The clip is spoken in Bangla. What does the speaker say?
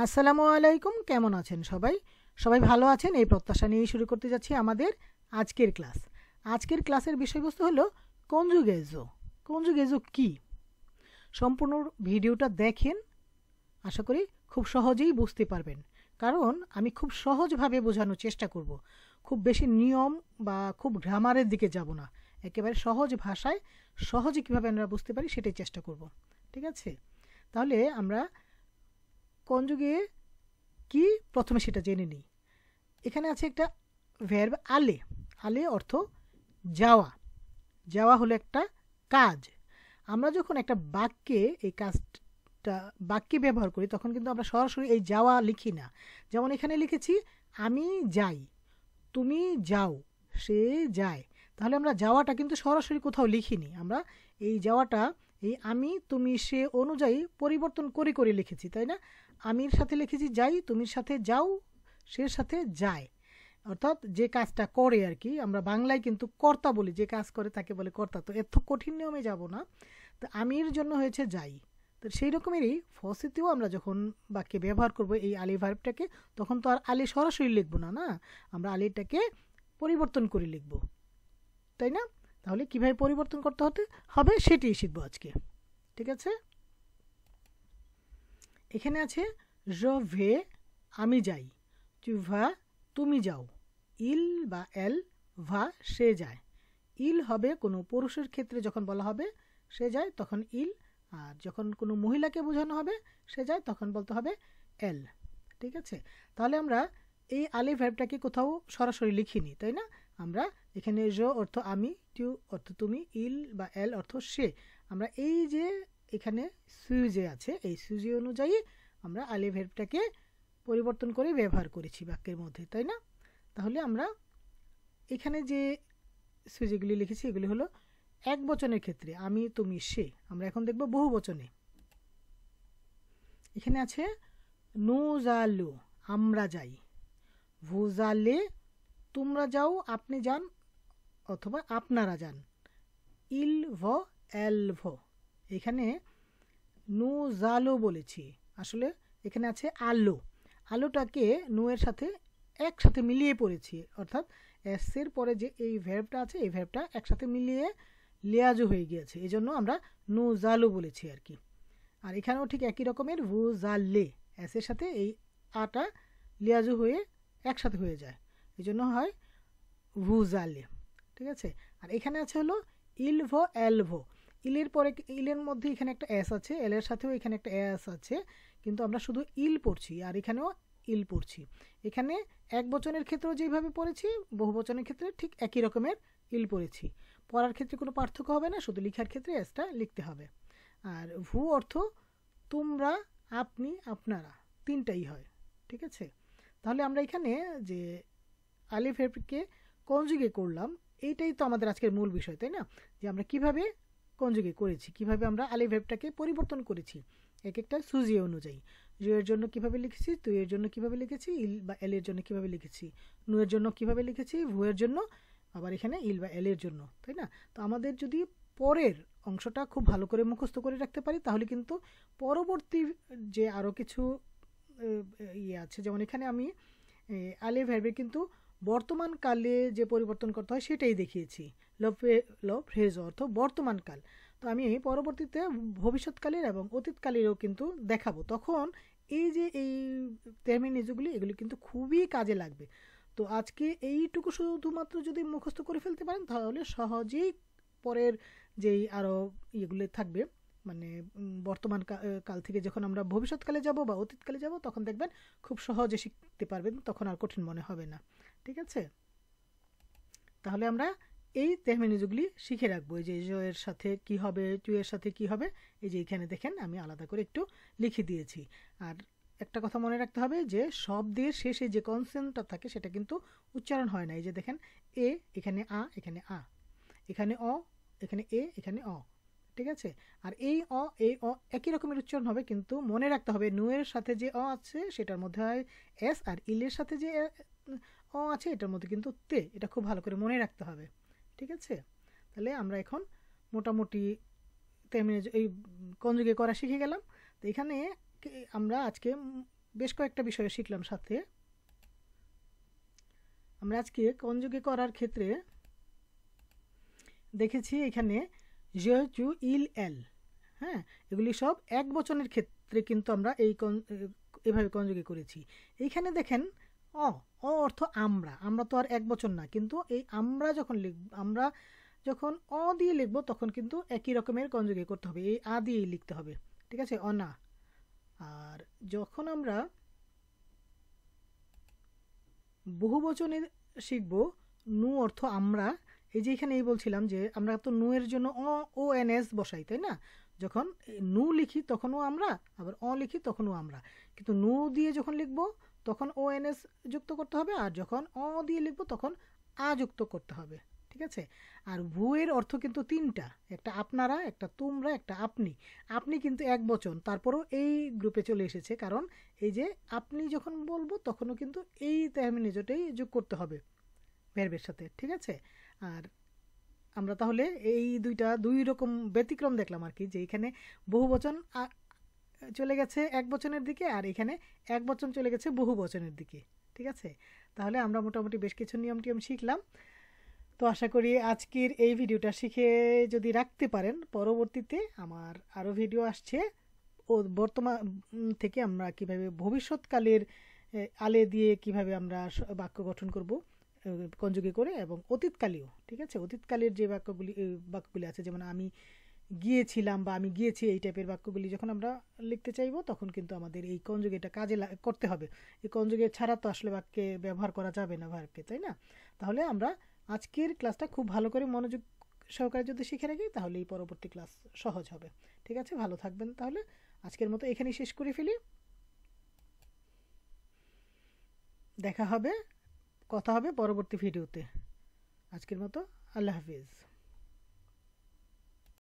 আসসালামু আলাইকুম কেমন আছেন সবাই সবাই ভালো আছেন এই প্রত্যাশা নিয়েই শুরু করতে যাচ্ছি আমাদের আজকের ক্লাস আজকের ক্লাসের বিষয়বস্তু হলো কঞ্জুগেজো কঞ্জুগেজো কি সম্পূর্ণ ভিডিওটা দেখেন আশা করি খুব সহজেই বুঝতে পারবেন কারণ আমি খুব সহজভাবে বোঝানোর চেষ্টা করব খুব বেশি নিয়ম বা খুব গ্রামারের দিকে যাব না একেবারে সহজ ভাষায় সহজে কীভাবে আমরা বুঝতে পারি সেটাই চেষ্টা করব ঠিক আছে তাহলে আমরা কনযুগে কি প্রথমে সেটা জেনে নিই এখানে আছে একটা ভ্যার্ব আলে আলে অর্থ যাওয়া যাওয়া হলো একটা কাজ আমরা যখন একটা বাক্যে এই কাজটা বাক্যে ব্যবহার করি তখন কিন্তু আমরা সরাসরি এই যাওয়া লিখি না যেমন এখানে লিখেছি আমি যাই তুমি যাও সে যায় তাহলে আমরা যাওয়াটা কিন্তু সরাসরি কোথাও লিখিনি আমরা এই যাওয়াটা এই আমি তুমি সে অনুযায়ী পরিবর্তন করে করে লিখেছি তাই না আমির সাথে লিখেছি যাই তুমির সাথে যাও সে সাথে যায় অর্থাৎ যে কাজটা করে আর কি আমরা বাংলায় কিন্তু কর্তা বলি যে কাজ করে তাকে বলে কর্তা তো এত কঠিন নিয়মে যাব না তো আমির জন্য হয়েছে যাই তো সেই রকমেরই ফসিতেও আমরা যখন বাক্যে ব্যবহার করব এই আলি ভার্বটাকে তখন তো আর আলি সরাসরি লিখবো না না আমরা আলিটাকে পরিবর্তন করে লিখব তাই না তাহলে কিভাবে পরিবর্তন করতে হতে হবে সেটি শিখবো আজকে ঠিক আছে এখানে আছে র ভে আমি যাই ভা তুমি যাও ইল বা এল ভা সে যায় ইল হবে কোনো পুরুষের ক্ষেত্রে যখন বলা হবে সে যায় তখন ইল আর যখন কোনো মহিলাকে বোঝানো হবে সে যায় তখন বলতে হবে এল ঠিক আছে তাহলে আমরা এই আলি ভ্যাবটাকে কোথাও সরাসরি লিখিনি তাই না আমরা এখানে র অর্থ আমি টিউ অর্থ তুমি ইল বা এল অর্থ সে আমরা এই যে এখানে সুইজে আছে এই সুইজে অনুযায়ী আমরা আলে পরিবর্তন করে ব্যবহার করেছি বাক্যের মধ্যে তাই না তাহলে আমরা এখানে যে সুইজেগুলি লিখেছি এগুলি হলো এক বচনের ক্ষেত্রে আমি তুমি সে আমরা এখন দেখব বহু বচনে এখানে আছে নো জালো আমরা যাই ভোজালে তোমরা যাও আপনি যান অথবা আপনারা যান ইল ভ এল ভ এখানে নু জালো বলেছি আসলে এখানে আছে আলো আলোটাকে নুয়ের সাথে একসাথে মিলিয়ে পড়েছি অর্থাৎ এসের পরে যে এই ভ্যাবটা আছে এই ভ্যাবটা একসাথে মিলিয়ে লেয়াজু হয়ে গিয়েছে এই জন্য আমরা নু জালো বলেছি আর কি আর এখানেও ঠিক একই রকমের ভু জালে এসের সাথে এই আটা লিয়াজু হয়ে একসাথে হয়ে যায় এই জন্য হয় ভু জালে ঠিক আছে আর এখানে আছে হলো ইলভো এলভো ইলের পরে ইলের মধ্যে এখানে একটা অ্যাস আছে এলের সাথেও এখানে একটা অ্যাস আছে কিন্তু আমরা শুধু ইল পড়ছি আর এখানেও ইল পড়ছি এখানে এক বচনের ক্ষেত্রেও যেভাবে পড়েছি বহু বচনের ক্ষেত্রে ঠিক একই রকমের ইল পড়েছি পড়ার ক্ষেত্রে কোনো পার্থক্য হবে না শুধু লিখার ক্ষেত্রে অ্যাসটা লিখতে হবে আর ভু অর্থ তোমরা আপনি আপনারা তিনটাই হয় ঠিক আছে তাহলে আমরা এখানে যে আলিফ হেফকে কনজুগে করলাম এইটাই তো আমাদের আজকের মূল বিষয় তাই না যে আমরা কিভাবে কনজুগে করেছি কিভাবে আমরা আলি ভেবটাকে পরিবর্তন করেছি এক একটা সুজি অনুযায়ী জু এর জন্য কিভাবে লিখেছি তুই এর জন্য কিভাবে লিখেছি ইল বা এল এর জন্য কিভাবে লিখেছি নু এর জন্য কিভাবে লিখেছি ভু এর জন্য আবার এখানে ইল বা এল এর জন্য তাই না তো আমাদের যদি পরের অংশটা খুব ভালো করে মুখস্থ করে রাখতে পারি তাহলে কিন্তু পরবর্তী যে আরও কিছু ইয়ে আছে যেমন এখানে আমি আলে ভ্যাবের কিন্তু বর্তমানকালে যে পরিবর্তন করতে হয় সেটাই দেখিয়েছি লভ ফ্রেজ অর্থ বর্তমানকাল তো আমি পরবর্তীতে ভবিষ্যৎকালের এবং অতীতকালেরও কিন্তু দেখাবো তখন এই যে এই টার্মিনিজগুলি এগুলি কিন্তু খুবই কাজে লাগবে তো আজকে এইটুকু শুধুমাত্র যদি মুখস্থ করে ফেলতে পারেন তাহলে সহজেই পরের যেই আরও ইয়েগুলি থাকবে মানে বর্তমান কাল থেকে যখন আমরা ভবিষ্যৎকালে যাব বা অতীতকালে যাব তখন দেখবেন খুব সহজে শিখতে পারবেন তখন আর কঠিন মনে হবে না ঠিক আছে তাহলে আমরা এই তেহমেনিজগুলি শিখে রাখবো এই যে এর সাথে কি হবে এর সাথে কি হবে এই যে এখানে দেখেন আমি আলাদা করে একটু লিখে দিয়েছি আর একটা কথা মনে রাখতে হবে যে শব্দের শেষে যে কনসেন্টটা থাকে সেটা কিন্তু উচ্চারণ হয় না এই যে দেখেন এ এখানে আ এখানে আ এখানে অ এখানে এ এখানে অ ঠিক আছে আর এই অ এই অ একই রকমের উচ্চারণ হবে কিন্তু মনে রাখতে হবে নুয়ের সাথে যে অ আছে সেটার মধ্যে হয় এস আর ইলের সাথে যে অ আছে এটার মধ্যে কিন্তু তে এটা খুব ভালো করে মনে রাখতে হবে ঠিক আছে তাহলে আমরা এখন মোটামুটি তেমনি এই কঞ্জুগে করা শিখে গেলাম তো এখানে আমরা আজকে বেশ কয়েকটা বিষয়ে শিখলাম সাথে আমরা আজকে কঞ্জুগে করার ক্ষেত্রে দেখেছি এখানে জে জু ইল এল হ্যাঁ এগুলি সব এক বচনের ক্ষেত্রে কিন্তু আমরা এই এভাবে কনজুগে করেছি এইখানে দেখেন অ অ অর্থ আমরা আমরা তো আর এক বচন না কিন্তু এই আমরা যখন লিখব আমরা যখন অ দিয়ে লিখব তখন কিন্তু একই রকমের কনজুগে করতে হবে এই আ দিয়েই লিখতে হবে ঠিক আছে অনা আর যখন আমরা বহুবচনে শিখব নু অর্থ আমরা এই যে এখানে এই বলছিলাম যে আমরা তো নু এর জন্য অ ও এন এস বসাই তাই না যখন নু লিখি তখনও আমরা আবার অ লিখি তখনও আমরা কিন্তু নু দিয়ে যখন লিখব তখন ও এন এস যুক্ত করতে হবে আর যখন অ দিয়ে লিখব তখন আ যুক্ত করতে হবে ঠিক আছে আর ভুয়ের অর্থ কিন্তু তিনটা একটা আপনারা একটা তোমরা একটা আপনি আপনি কিন্তু এক বচন তারপরও এই গ্রুপে চলে এসেছে কারণ এই যে আপনি যখন বলবো তখনও কিন্তু এই তেহামিনিজটাই যোগ করতে হবে ভেরবের সাথে ঠিক আছে আর আমরা তাহলে এই দুইটা দুই রকম ব্যতিক্রম দেখলাম আর কি যে এখানে বহু বচন চলে গেছে এক বচনের দিকে আর এখানে এক বচন চলে গেছে বহু বচনের দিকে ঠিক আছে তাহলে আমরা মোটামুটি বেশ কিছু নিয়ম টিয়ম শিখলাম তো আশা করি আজকের এই ভিডিওটা শিখে যদি রাখতে পারেন পরবর্তীতে আমার আরও ভিডিও আসছে ও বর্তমান থেকে আমরা কিভাবে ভবিষ্যৎকালের আলে দিয়ে কিভাবে আমরা বাক্য গঠন করব কঞ্জুগে করে এবং অতীতকালীয় ঠিক আছে অতীতকালের যে বাক্যগুলি বাক্যগুলি আছে যেমন আমি গিয়েছিলাম বা আমি গিয়েছি এই টাইপের বাক্যগুলি যখন আমরা লিখতে চাইব তখন কিন্তু আমাদের এই কঞ্জুগেটা কাজে করতে হবে এই কঞ্জুগে ছাড়া তো আসলে বাক্যে ব্যবহার করা যাবে না ভার্বকে তাই না তাহলে আমরা আজকের ক্লাসটা খুব ভালো করে মনোযোগ সহকারে যদি শিখে রাখি তাহলে এই পরবর্তী ক্লাস সহজ হবে ঠিক আছে ভালো থাকবেন তাহলে আজকের মতো এখানেই শেষ করে ফেলি দেখা হবে কথা হবে পরবর্তী ভিডিওতে আজকের মতো আল্লাহ হাফিজ